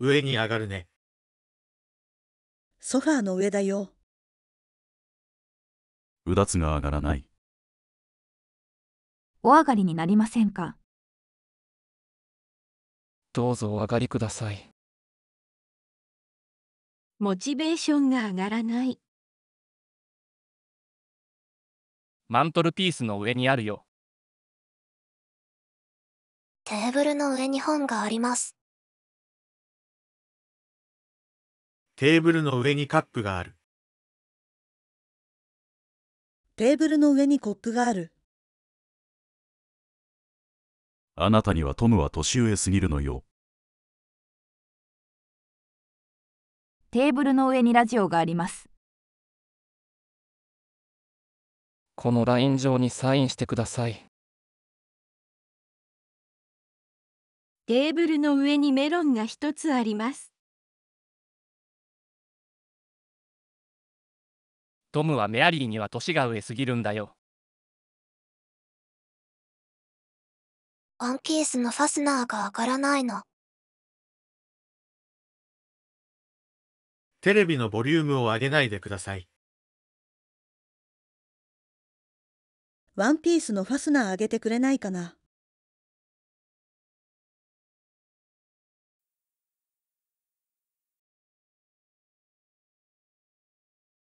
上に上がるね。ソファーの上だよ。うだつが上がらない。お上がりになりませんかどうぞお上がりください。モチベーションが上がらない。マントルピースの上にあるよ。テーブルの上に本があります。テーブルの上にカップがある。テーブルの上にコップがある。あなたにはトムは年上すぎるのよ。テーブルの上にラジオがあります。このライン上にサインしてください。テーブルの上にメロンが一つあります。トムはメアリーには年が上すぎるんだよ。ワンピースのファスナーがわがらないの。テレビのボリュームを上げないでください。ワンピースのファスナー上げてくれないかな。